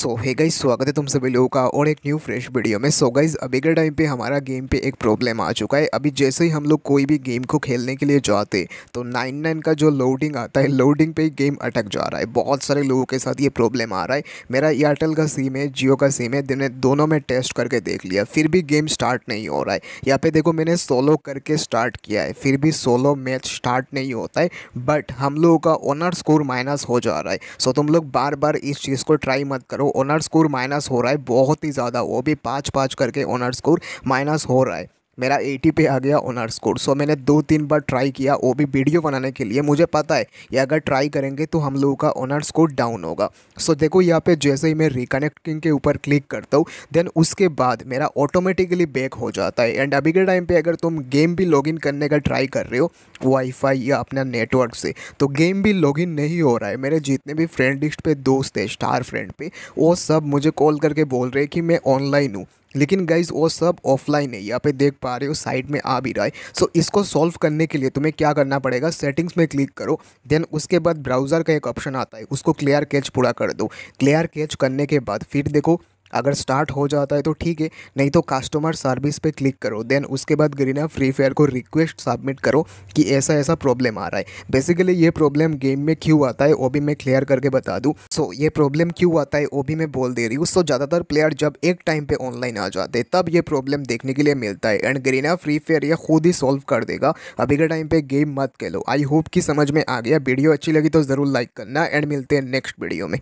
सो है गाइज स्वागत है तुम सभी लोगों का और एक न्यू फ्रेश वीडियो में सो गाइज अभी के टाइम पे हमारा गेम पे एक प्रॉब्लम आ चुका है अभी जैसे ही हम लोग कोई भी गेम को खेलने के लिए जाते तो नाइन नाइन का जो लोडिंग आता है लोडिंग पे ही गेम अटक जा रहा है बहुत सारे लोगों के साथ ये प्रॉब्लम आ रहा है मेरा एयरटेल का सिम है जियो का सिम है मैंने दोनों में टेस्ट करके देख लिया फिर भी गेम स्टार्ट नहीं हो रहा है यहाँ पे देखो मैंने सोलो करके स्टार्ट किया है फिर भी सोलो मैच स्टार्ट नहीं होता है बट हम लोगों का ओनर स्कोर माइनस हो जा रहा है सो तुम लोग बार बार इस चीज़ को ट्राई मत करो ऑनर स्कोर माइनस हो रहा है बहुत ही ज़्यादा वो भी पाँच पाँच करके ऑनर स्कोर माइनस हो रहा है मेरा एटी पे आ गया ऑनर्स कोर्स सो मैंने दो तीन बार ट्राई किया वो भी वीडियो बनाने के लिए मुझे पता है ये अगर ट्राई करेंगे तो हम लोगों का ऑनर्स कोड डाउन होगा सो देखो यहाँ पे जैसे ही मैं रिकनेक्टिंग के ऊपर क्लिक करता हूँ देन उसके बाद मेरा ऑटोमेटिकली बैक हो जाता है एंड अभी के टाइम पर अगर तुम गेम भी लॉग करने का ट्राई कर रहे हो वाईफाई या अपना नेटवर्क से तो गेम भी लॉगिन नहीं हो रहा है मेरे जितने भी फ्रेंड लिस्ट पे दोस्त है स्टार फ्रेंड पे वो सब मुझे कॉल करके बोल रहे हैं कि मैं ऑनलाइन हूँ लेकिन गाइज वो सब ऑफलाइन है यहाँ पे देख पा रहे हो साइड में आ भी रहा है सो so, इसको सॉल्व करने के लिए तुम्हें क्या करना पड़ेगा सेटिंग्स में क्लिक करो देन उसके बाद ब्राउज़र का एक ऑप्शन आता है उसको क्लियर कैच पूरा कर दो क्लियर कैच करने के बाद फिर देखो अगर स्टार्ट हो जाता है तो ठीक है नहीं तो कस्टमर सर्विस पे क्लिक करो देन उसके बाद गरीना फ्री फायर को रिक्वेस्ट सबमिट करो कि ऐसा ऐसा प्रॉब्लम आ रहा है बेसिकली ये प्रॉब्लम गेम में क्यों आता है वो भी मैं क्लियर करके बता दूँ सो so, ये प्रॉब्लम क्यों आता है वो भी मैं बोल दे रही हूँ सो so, ज़्यादातर प्लेयर जब एक टाइम पर ऑनलाइन आ जाते हैं तब ये प्रॉब्लम देखने के लिए मिलता है एंड गरीना फ्री फायर यह खुद ही सॉल्व कर देगा अभी के टाइम पर गेम मत खेलो आई होप कि समझ में आ गया वीडियो अच्छी लगी तो ज़रूर लाइक करना एंड मिलते हैं नेक्स्ट वीडियो में